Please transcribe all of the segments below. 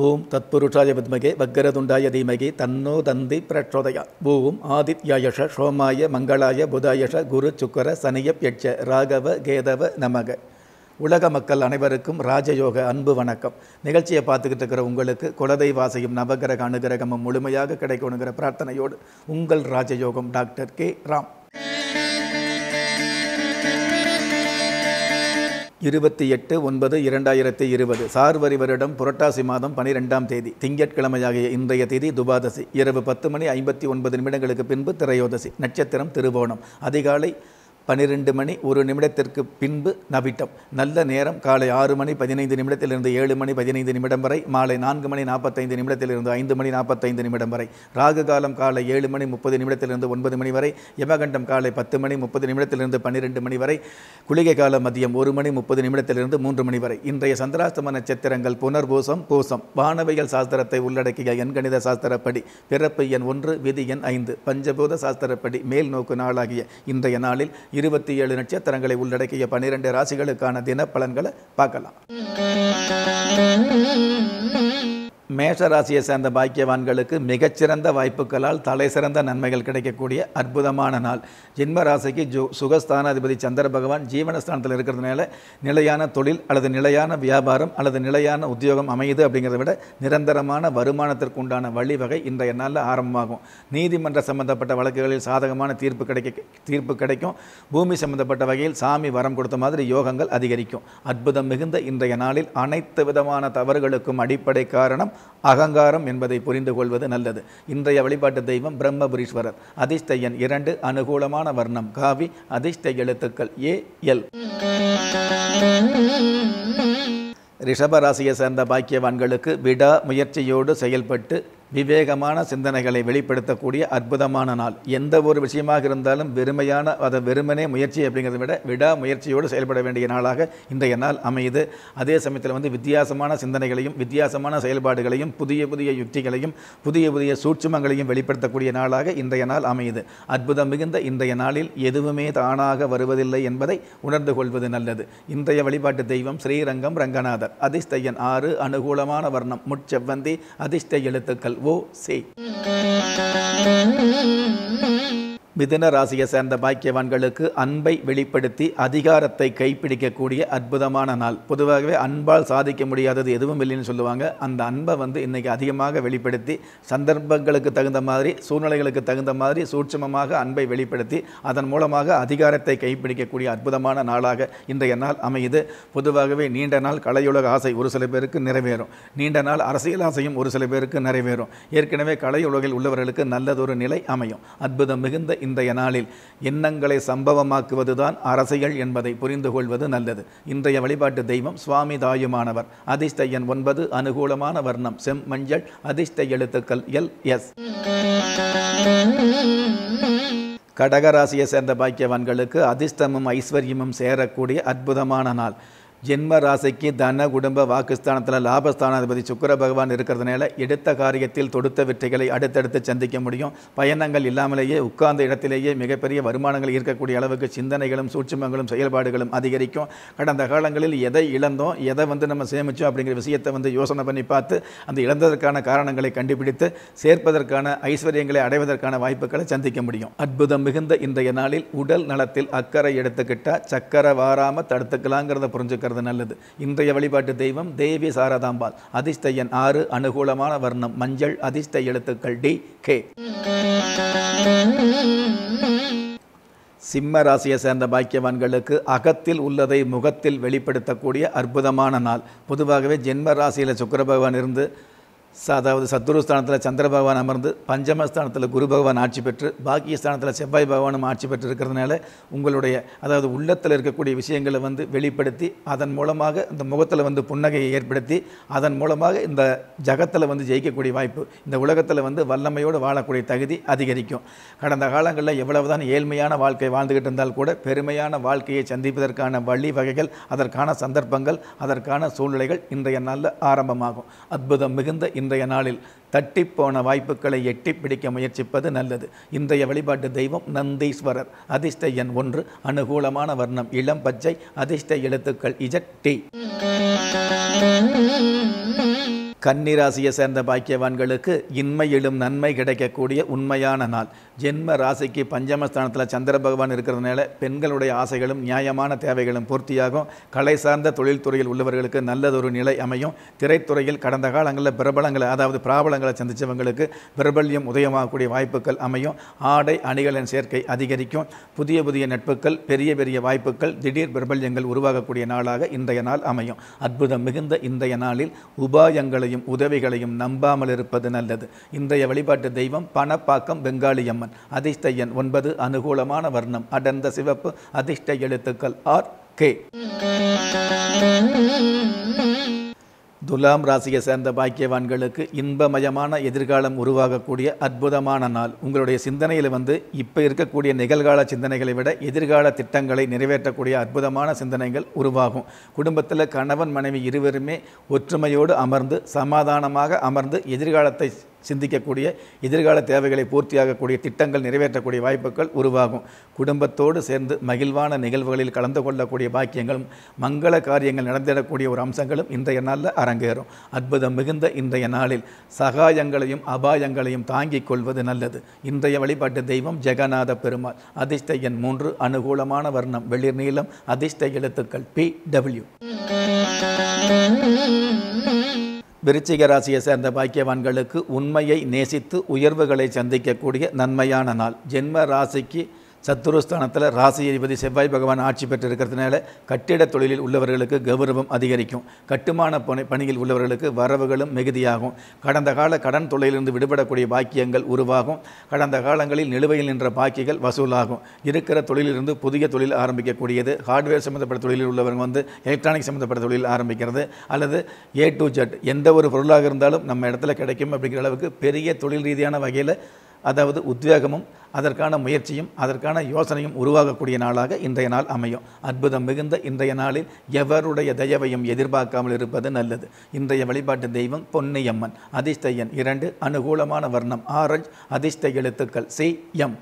boom தத்புருஷாய வித்மகே வக்கரதுண்டாய தீமகி தன்னோ தந்தி பிரச்சோதயா பூவும் ஆதித்யாயஷ சோமாய மங்களாய புதாயஷ குரு சுக்கர பெட்ச ராகவ கேதவ நமக உலக மக்கள் அனைவருக்கும் ராஜயோக அன்பு வணக்கம் நிகழ்ச்சியை பார்த்துக்கிட்டு இருக்கிற உங்களுக்கு குலதெய்வாசையும் நவகிரக அனுகிரகமும் முழுமையாக கிடைக்கணுங்கிற பிரார்த்தனையோடு உங்கள் ராஜயோகம் டாக்டர் கே ராம் இருபத்தி எட்டு ஒன்பது இரண்டாயிரத்தி இருபது சார்வரி வருடம் புரட்டாசி மாதம் பனிரெண்டாம் தேதி திங்கட்கிழமையாகிய இன்றைய தேதி துபாதசி இரவு பத்து மணி ஐம்பத்தி ஒன்பது நிமிடங்களுக்கு பின்பு திரையோதசி நட்சத்திரம் திருவோணம் அதிகாலை பன்னிரெண்டு மணி ஒரு நிமிடத்திற்கு பின்பு நபிட்டம் நல்ல நேரம் காலை ஆறு மணி பதினைந்து நிமிடத்திலிருந்து ஏழு மணி பதினைந்து நிமிடம் வரை மாலை நான்கு மணி நாற்பத்தைந்து நிமிடத்திலிருந்து ஐந்து மணி நாற்பத்தைந்து நிமிடம் வரை ராகு காலம் காலை ஏழு மணி முப்பது நிமிடத்திலிருந்து ஒன்பது மணி வரை யமகண்டம் காலை பத்து மணி முப்பது நிமிடத்திலிருந்து பன்னிரெண்டு மணி வரை குளிகை காலம் மதியம் ஒரு மணி முப்பது நிமிடத்திலிருந்து மூன்று மணி வரை இன்றைய சந்திராஸ்தம நட்சத்திரங்கள் புனர்பூசம் பூசம் வானவியல் சாஸ்திரத்தை உள்ளடக்கிய எண்கணித சாஸ்திரப்படி பிறப்பு எண் ஒன்று விதி எண் ஐந்து பஞ்சபூத சாஸ்திரப்படி மேல் நோக்கு நாளாகிய இன்றைய நாளில் இருபத்தி ஏழு நட்சத்திரங்களை உள்ளடக்கிய பன்னிரண்டு ராசிகளுக்கான பலன்களை பார்க்கலாம் மேஷராசியை சேர்ந்த பாக்கியவான்களுக்கு மிகச்சிறந்த வாய்ப்புகளால் தலை சிறந்த நன்மைகள் கிடைக்கக்கூடிய அற்புதமான நாள் ஜென்ம ராசிக்கு ஜோ சுகஸ்தானாதிபதி சந்திர பகவான் ஜீவனஸ்தானத்தில் இருக்கிறதுனால நிலையான தொழில் அல்லது நிலையான வியாபாரம் அல்லது நிலையான உத்தியோகம் அமையுது அப்படிங்கிறத விட நிரந்தரமான வருமானத்திற்கு உண்டான வழிவகை இன்றைய நாளில் ஆரம்பமாகும் நீதிமன்ற சம்பந்தப்பட்ட வழக்குகளில் சாதகமான தீர்ப்பு கிடைக்க தீர்ப்பு கிடைக்கும் பூமி சம்பந்தப்பட்ட வகையில் சாமி வரம் கொடுத்த மாதிரி யோகங்கள் அதிகரிக்கும் அற்புதம் மிகுந்த இன்றைய நாளில் அனைத்து விதமான தவறுகளுக்கும் அடிப்படை காரணம் அகங்காரம் என்பதை புரிந்து கொள்வது நல்லது இன்றைய வழிபாட்டு தெய்வம் பிரம்மபுரீஸ்வரர் அதிர்ஷ்டயன் இரண்டு அனுகூலமான வர்ணம் காவி அதிர்ஷ்ட எழுத்துக்கள் ஏ எல் ரிஷபராசியை சேர்ந்த பாக்கியவான்களுக்கு விடா முயற்சியோடு செயல்பட்டு விவேகமான சிந்தனைகளை வெளிப்படுத்தக்கூடிய அற்புதமான நாள் எந்த ஒரு விஷயமாக இருந்தாலும் வெறுமையான அதை வெறுமனே முயற்சி அப்படிங்கிறத விட விடா முயற்சியோடு செயல்பட வேண்டிய நாளாக இன்றைய நாள் அமையுது அதே சமயத்தில் வந்து வித்தியாசமான சிந்தனைகளையும் வித்தியாசமான செயல்பாடுகளையும் புதிய புதிய யுக்திகளையும் புதிய புதிய சூட்சுமங்களையும் வெளிப்படுத்தக்கூடிய நாளாக இன்றைய நாள் அமையுது அற்புதம் மிகுந்த இன்றைய நாளில் எதுவுமே தானாக வருவதில்லை என்பதை உணர்ந்து கொள்வது நல்லது இன்றைய வழிபாட்டு தெய்வம் ஸ்ரீரங்கம் ரங்கநாதர் அதிஷ்டையன் ஆறு அனுகூலமான வர்ணம் முட்செவ்வந்தி அதிர்ஷ்ட எழுத்துக்கள் वो से மிதன ராசியை சேர்ந்த பாக்கியவான்களுக்கு அன்பை வெளிப்படுத்தி அதிகாரத்தை கைப்பிடிக்கக்கூடிய அற்புதமான நாள் பொதுவாகவே அன்பால் சாதிக்க முடியாதது எதுவும் இல்லைன்னு சொல்லுவாங்க அந்த அன்பை வந்து இன்றைக்கி அதிகமாக வெளிப்படுத்தி சந்தர்ப்பங்களுக்கு தகுந்த மாதிரி சூழ்நிலைகளுக்கு தகுந்த மாதிரி சூட்சமமாக அன்பை வெளிப்படுத்தி அதன் மூலமாக அதிகாரத்தை கைப்பிடிக்கக்கூடிய அற்புதமான நாளாக இன்றைய நாள் அமையுது பொதுவாகவே நீண்ட நாள் கலையுலக ஆசை ஒரு சில பேருக்கு நிறைவேறும் நீண்ட நாள் அரசியல் ஆசையும் ஒரு சில பேருக்கு நிறைவேறும் ஏற்கனவே கலையுலகில் உள்ளவர்களுக்கு நல்லதொரு நிலை அமையும் அற்புதம் மிகுந்த இன்றைய நாளில் எண்ணங்களை சம்பவமாக்குவதுதான் அரசியல் என்பதை புரிந்து கொள்வது நல்லது இன்றைய வழிபாட்டு தெய்வம் சுவாமி தாயுமானவர் அதிர்ஷ்ட எண் ஒன்பது அனுகூலமான வர்ணம் செம் மஞ்சள் அதிர்ஷ்ட எழுத்துக்கள் எல் எஸ் கடகராசியை சேர்ந்த பாக்கியவான்களுக்கு அதிர்ஷ்டமும் ஐஸ்வர்யமும் சேரக்கூடிய அற்புதமான நாள் ஜென்ம ராசிக்கு தன குடும்ப வாக்குஸ்தானத்தில் லாபஸ்தானாதிபதி சுக்கர பகவான் இருக்கிறதுனால எடுத்த காரியத்தில் தொடுத்த வெற்றிகளை அடுத்தடுத்து சந்திக்க முடியும் பயணங்கள் இல்லாமலேயே உட்கார்ந்த இடத்திலேயே மிகப்பெரிய வருமானங்கள் இருக்கக்கூடிய அளவுக்கு சிந்தனைகளும் சூட்சுமங்களும் செயல்பாடுகளும் அதிகரிக்கும் கடந்த காலங்களில் எதை இழந்தோம் எதை வந்து நம்ம சேமித்தோம் அப்படிங்கிற விஷயத்தை வந்து யோசனை பண்ணி பார்த்து அந்த இழந்ததற்கான காரணங்களை கண்டுபிடித்து சேர்ப்பதற்கான ஐஸ்வர்யங்களை அடைவதற்கான வாய்ப்புகளை சந்திக்க முடியும் அற்புதம் மிகுந்த இன்றைய நாளில் உடல் நலத்தில் அக்கறை எடுத்துக்கிட்டால் சக்கரை வாராமல் தடுத்துக்கலாங்கிறத புரிஞ்சுக்க இருக்கிறது நல்லது இன்றைய வழிபாட்டு தெய்வம் தேவி சாரதாம்பாள் அதிர்ஷ்டையன் ஆறு அனுகூலமான வர்ணம் மஞ்சள் அதிர்ஷ்ட எழுத்துக்கள் டி கே சிம்ம ராசியை சேர்ந்த பாக்கியவான்களுக்கு அகத்தில் உள்ளதை முகத்தில் வெளிப்படுத்தக்கூடிய அற்புதமான நாள் பொதுவாகவே ஜென்ம ராசியில் சுக்கர பகவான் இருந்து அதாவது சத்துருஸ்தானத்தில் சந்திர பகவான் அமர்ந்து பஞ்சமஸ்தானத்தில் குரு பகவான் ஆட்சி பெற்று பாக்கிய ஸ்தானத்தில் செவ்வாய் பகவானும் ஆட்சி பெற்று இருக்கிறதுனால உங்களுடைய அதாவது உள்ளத்தில் இருக்கக்கூடிய விஷயங்களை வந்து வெளிப்படுத்தி அதன் மூலமாக இந்த முகத்தில் வந்து புன்னகையை ஏற்படுத்தி அதன் மூலமாக இந்த ஜகத்தில் வந்து ஜெயிக்கக்கூடிய வாய்ப்பு இந்த உலகத்தில் வந்து வல்லமையோடு வாழக்கூடிய தகுதி அதிகரிக்கும் கடந்த காலங்களில் எவ்வளவுதான் ஏழ்மையான வாழ்க்கை வாழ்ந்துகிட்டு இருந்தால் கூட பெருமையான வாழ்க்கையை சந்திப்பதற்கான வழி வகைகள் அதற்கான சந்தர்ப்பங்கள் அதற்கான சூழ்நிலைகள் இன்றைய நாளில் ஆரம்பமாகும் அற்புதம் மிகுந்த இன்றைய நாளில் தட்டிப்போன வாய்ப்புகளை எட்டி பிடிக்க முயற்சிப்பது நல்லது இன்றைய வழிபாட்டு தெய்வம் நந்தீஸ்வரர் அதிர்ஷ்ட எண் ஒன்று அனுகூலமான வர்ணம் இளம் பச்சை அதிர்ஷ்ட எழுத்துக்கள் இஜட் டி கன்னிராசியை சேர்ந்த பாக்கியவான்களுக்கு இன்மையிலும் நன்மை கிடைக்கக்கூடிய உண்மையான நாள் ஜென்ம ராசிக்கு பஞ்சமஸ்தானத்தில் சந்திர பகவான் இருக்கிறதுனால பெண்களுடைய ஆசைகளும் நியாயமான தேவைகளும் பூர்த்தியாகும் கலை சார்ந்த தொழில்துறையில் உள்ளவர்களுக்கு நல்லதொரு நிலை அமையும் திரைத்துறையில் கடந்த காலங்களில் பிரபலங்களை அதாவது பிராபலங்களை சந்தித்தவங்களுக்கு பிரபல்யம் உதயமாகக்கூடிய வாய்ப்புகள் அமையும் ஆடை அணிகளின் சேர்க்கை அதிகரிக்கும் புதிய புதிய நட்புகள் பெரிய பெரிய வாய்ப்புகள் திடீர் பிரபல்யங்கள் உருவாகக்கூடிய நாளாக இன்றைய நாள் அமையும் அற்புதம் மிகுந்த இன்றைய நாளில் உபாயங்களை வரங்களையும் உதவிகளையும் நம்பாமல் இருப்பது நல்லது இன்றைய வழிபாட்டு தெய்வம் பணப்பாக்கம் பெங்காளியம்மன் அதிர்ஷ்டையன் ஒன்பது அனுகூலமான வர்ணம் அடர்ந்த சிவப்பு அதிர்ஷ்ட எழுத்துக்கள் ஆர் கே துலாம் ராசியை சேர்ந்த பாக்கியவான்களுக்கு இன்பமயமான எதிர்காலம் உருவாகக்கூடிய அற்புதமான நாள் உங்களுடைய சிந்தனையில் வந்து இப்போ இருக்கக்கூடிய நிகழ்கால சிந்தனைகளை விட எதிர்கால திட்டங்களை நிறைவேற்றக்கூடிய அற்புதமான சிந்தனைகள் உருவாகும் குடும்பத்தில் கணவன் மனைவி இருவருமே ஒற்றுமையோடு அமர்ந்து சமாதானமாக அமர்ந்து எதிர்காலத்தை சிந்திக்கக்கூடிய எதிர்கால தேவைகளை பூர்த்தியாகக்கூடிய திட்டங்கள் நிறைவேற்றக்கூடிய வாய்ப்புகள் உருவாகும் குடும்பத்தோடு சேர்ந்து மகிழ்வான நிகழ்வுகளில் கலந்து கொள்ளக்கூடிய பாக்கியங்களும் மங்கள காரியங்கள் நடந்திடக்கூடிய ஒரு அம்சங்களும் இன்றைய நாளில் அரங்கேறும் அற்புதம் மிகுந்த இன்றைய நாளில் சகாயங்களையும் அபாயங்களையும் தாங்கிக் கொள்வது நல்லது இன்றைய வழிபாட்டு தெய்வம் ஜெகநாத பெருமாள் அதிர்ஷ்ட எண் மூன்று அனுகூலமான வர்ணம் வெளிர் நீளம் அதிர்ஷ்ட எழுத்துக்கள் பி டபிள்யூ விருச்சிக ராசியை சேர்ந்த பாக்கியவான்களுக்கு உண்மையை நேசித்து உயர்வுகளை சந்திக்கக்கூடிய நன்மையான நாள் ஜென்ம ராசிக்கு சத்துருஸ்தானத்தில் ராசி அதிபதி செவ்வாய் பகவான் ஆட்சி பெற்றிருக்கிறதுனால கட்டிட தொழிலில் உள்ளவர்களுக்கு கௌரவம் அதிகரிக்கும் கட்டுமான பணி பணியில் உள்ளவர்களுக்கு வரவுகளும் மிகுதியாகும் கடந்த கால கடன் தொழிலிருந்து விடுபடக்கூடிய பாக்கியங்கள் உருவாகும் கடந்த காலங்களில் நிலுவையில் நின்ற பாக்கிகள் வசூலாகும் இருக்கிற தொழிலிருந்து புதிய தொழில் ஆரம்பிக்கக்கூடியது ஹார்ட்வேர் சம்மந்தப்பட்ட தொழிலில் உள்ளவங்க வந்து எலக்ட்ரானிக் சம்மந்தப்பட்ட தொழில் ஆரம்பிக்கிறது அல்லது ஏ டு ஜெட் எந்த ஒரு பொருளாக இருந்தாலும் நம்ம இடத்துல கிடைக்கும் அப்படிங்கிற அளவுக்கு பெரிய தொழில் ரீதியான வகையில் அதாவது உத்வேகமும் அதற்கான முயற்சியும் அதற்கான யோசனையும் உருவாகக்கூடிய நாளாக இன்றைய நாள் அமையும் அற்புதம் மிகுந்த இன்றைய நாளில் எவருடைய தயவையும் எதிர்பார்க்காமல் இருப்பது நல்லது இன்றைய வழிபாட்டு தெய்வம் பொன்னியம்மன் அதிர்ஷ்டையன் இரண்டு அனுகூலமான வர்ணம் ஆரஞ்ச் அதிர்ஷ்ட எழுத்துக்கள் சி எம்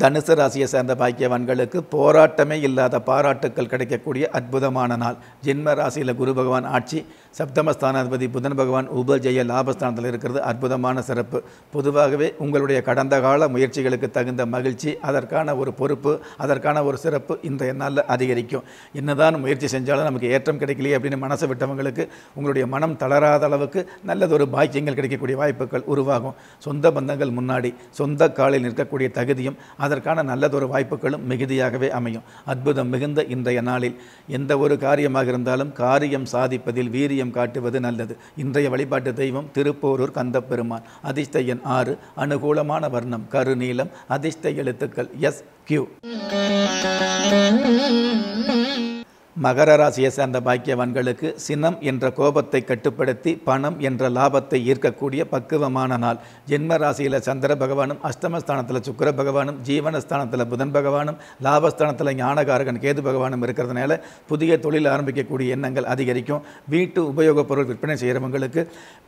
தனுசு ராசியை சேர்ந்த பாக்கியவான்களுக்கு போராட்டமே இல்லாத பாராட்டுக்கள் கிடைக்கக்கூடிய அற்புதமான நாள் ஜென்ம ராசியில் குரு பகவான் ஆட்சி சப்தமஸ்தானாதிபதி புதன் பகவான் உபஜெய லாபஸ்தானத்தில் இருக்கிறது அற்புதமான சிறப்பு பொதுவாகவே உங்களுடைய கடந்த கால முயற்சிகளுக்கு தகுந்த மகிழ்ச்சி அதற்கான ஒரு பொறுப்பு அதற்கான ஒரு சிறப்பு இந்த நாளில் அதிகரிக்கும் என்னதான் முயற்சி செஞ்சாலும் நமக்கு ஏற்றம் கிடைக்கலையே அப்படின்னு மனசு விட்டவங்களுக்கு உங்களுடைய மனம் தளராத அளவுக்கு நல்லதொரு பாக்கியங்கள் கிடைக்கக்கூடிய வாய்ப்புகள் உருவாகும் சொந்த பந்தங்கள் முன்னாடி சொந்த காலில் நிற்கக்கூடிய தகுதியும் அதற்கான நல்லதொரு வாய்ப்புகளும் மிகுதியாகவே அமையும் அற்புதம் மிகுந்த இன்றைய நாளில் எந்த ஒரு காரியமாக இருந்தாலும் காரியம் சாதிப்பதில் வீரியம் காட்டுவது நல்லது இன்றைய வழிபாட்டு தெய்வம் திருப்போரூர் கந்தப்பெருமான் அதிர்ஷ்ட எண் ஆறு அனுகூலமான வர்ணம் கருநீளம் அதிர்ஷ்ட எழுத்துக்கள் எஸ் கியூ மகர ராசியை சேர்ந்த பாக்கியவான்களுக்கு சினம் என்ற கோபத்தை கட்டுப்படுத்தி பணம் என்ற லாபத்தை ஈர்க்கக்கூடிய பக்குவமான நாள் ஜென்ம ராசியில் சந்திர பகவானும் அஷ்டமஸ்தானத்தில் சுக்கர பகவானும் ஜீவனஸ்தானத்தில் புதன் பகவானும் லாபஸ்தானத்தில் ஞானகாரகன் கேது பகவானும் இருக்கிறதுனால புதிய தொழில் ஆரம்பிக்கக்கூடிய எண்ணங்கள் அதிகரிக்கும் வீட்டு உபயோகப் பொருள் விற்பனை செய்கிறவங்களுக்கு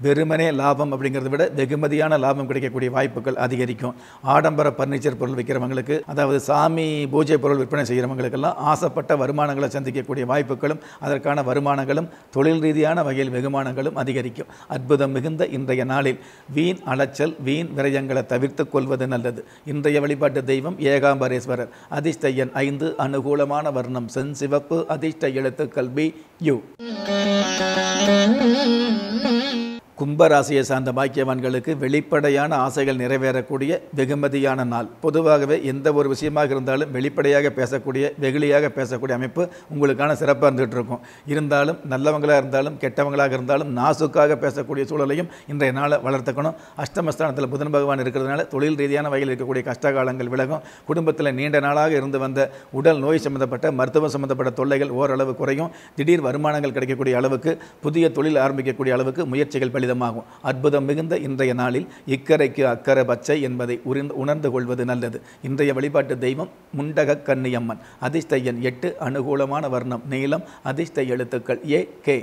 வெறுமனே லாபம் அப்படிங்கிறத விட வெகுமதியான லாபம் கிடைக்கக்கூடிய வாய்ப்புகள் அதிகரிக்கும் ஆடம்பர பர்னிச்சர் பொருள் விற்கிறவங்களுக்கு அதாவது சாமி பூஜை பொருள் விற்பனை செய்கிறவங்களுக்கெல்லாம் ஆசைப்பட்ட வருமானங்களை சந்திக்கக்கூடிய அதற்கானக்கூடிய வாய்ப்புகளும் அதற்கான வருமானங்களும் தொழில் ரீதியான வகையில் வெகுமானங்களும் அதிகரிக்கும் அற்புதம் மிகுந்த இன்றைய நாளில் வீண் அலைச்சல் வீண் விரயங்களை தவிர்த்து கொள்வது நல்லது இன்றைய வழிபாட்டு தெய்வம் ஏகாம்பரேஸ்வரர் அதிர்ஷ்ட எண் ஐந்து அனுகூலமான வர்ணம் செஞ்சிவப்பு அதிர்ஷ்ட எழுத்து கல்வி யூ கும்பராசியை சார்ந்த பாக்கியவான்களுக்கு வெளிப்படையான ஆசைகள் நிறைவேறக்கூடிய வெகுமதியான நாள் பொதுவாகவே எந்த ஒரு விஷயமாக இருந்தாலும் வெளிப்படையாக பேசக்கூடிய வெகுளியாக பேசக்கூடிய அமைப்பு உங்களுக்கான சிறப்பாக இருந்துகிட்டு இருக்கும் இருந்தாலும் நல்லவங்களாக இருந்தாலும் கெட்டவங்களாக இருந்தாலும் நாசுக்காக பேசக்கூடிய சூழலையும் இன்றைய நாளை வளர்த்துக்கணும் அஷ்டமஸ்தானத்தில் புதன் பகவான் இருக்கிறதுனால தொழில் ரீதியான வகையில் இருக்கக்கூடிய கஷ்டகாலங்கள் விலகும் குடும்பத்தில் நீண்ட நாளாக இருந்து வந்த உடல் நோய் சம்மந்தப்பட்ட மருத்துவம் சம்மந்தப்பட்ட தொல்லைகள் ஓரளவு குறையும் திடீர் வருமானங்கள் கிடைக்கக்கூடிய அளவுக்கு புதிய தொழில் ஆரம்பிக்கக்கூடிய அளவுக்கு முயற்சிகள் பலி விதமாகும் அற்புதம் மிகுந்த இன்றைய நாளில் இக்கரைக்கு அக்கரை பச்சை என்பதை உணர்ந்து கொள்வது நல்லது இன்றைய வழிபாட்டு தெய்வம் முண்டக கன்னியம்மன் அதிர்ஷ்ட எண் எட்டு அனுகூலமான வர்ணம் நீளம் அதிர்ஷ்ட எழுத்துக்கள் ஏ கே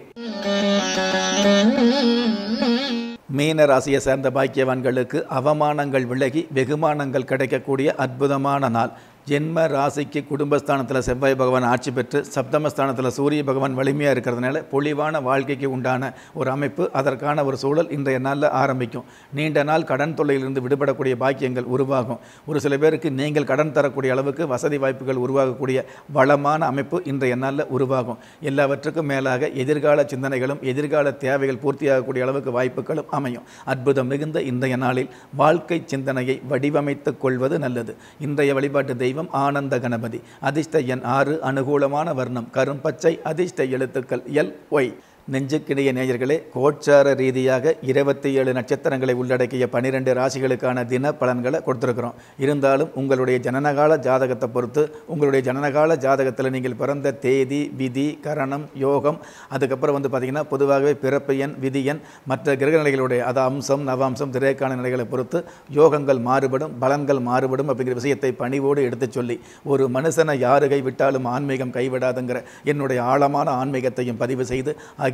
மீன ராசியை சேர்ந்த பாக்கியவான்களுக்கு அவமானங்கள் விலகி வெகுமானங்கள் கிடைக்கக்கூடிய அற்புதமான நாள் ஜென்ம ராசிக்கு குடும்பஸ்தானத்தில் செவ்வாய் பகவான் ஆட்சி பெற்று சப்தமஸ்தானத்தில் சூரிய பகவான் வலிமையாக இருக்கிறதுனால பொலிவான வாழ்க்கைக்கு உண்டான ஒரு அமைப்பு அதற்கான ஒரு சூழல் இன்றைய நாளில் ஆரம்பிக்கும் நீண்ட நாள் கடன் தொல்லையிலிருந்து விடுபடக்கூடிய பாக்கியங்கள் உருவாகும் ஒரு சில பேருக்கு நீங்கள் கடன் தரக்கூடிய அளவுக்கு வசதி வாய்ப்புகள் உருவாகக்கூடிய வளமான அமைப்பு இன்றைய நாளில் உருவாகும் எல்லாவற்றுக்கும் மேலாக எதிர்கால சிந்தனைகளும் எதிர்கால தேவைகள் பூர்த்தியாகக்கூடிய அளவுக்கு வாய்ப்புகளும் அமையும் அற்புதம் மிகுந்த இன்றைய நாளில் வாழ்க்கை சிந்தனையை வடிவமைத்துக் கொள்வது நல்லது இன்றைய வழிபாட்டு தெய்வம் தெய்வம் ஆனந்த கணபதி அதிர்ஷ்ட எண் ஆறு அனுகூலமான வர்ணம் கரும்பச்சை அதிர்ஷ்ட எழுத்துக்கள் எல் ஒய் நெஞ்சுக்கிடைய நேயர்களே கோச்சார ரீதியாக இருபத்தி ஏழு நட்சத்திரங்களை உள்ளடக்கிய பனிரெண்டு ராசிகளுக்கான தின பலன்களை கொடுத்துருக்குறோம் இருந்தாலும் உங்களுடைய ஜனனகால ஜாதகத்தை பொறுத்து உங்களுடைய ஜனனகால ஜாதகத்தில் நீங்கள் பிறந்த தேதி விதி கரணம் யோகம் அதுக்கப்புறம் வந்து பார்த்திங்கன்னா பொதுவாகவே பிறப்பு எண் விதி எண் மற்ற கிரக நிலைகளுடைய அது அம்சம் நவாம்சம் திரைக்கான நிலைகளை பொறுத்து யோகங்கள் மாறுபடும் பலன்கள் மாறுபடும் அப்படிங்கிற விஷயத்தை பணிவோடு எடுத்துச் சொல்லி ஒரு மனுஷனை யாரு கைவிட்டாலும் ஆன்மீகம் கைவிடாதுங்கிற என்னுடைய ஆழமான ஆன்மீகத்தையும் பதிவு செய்து ஆகிய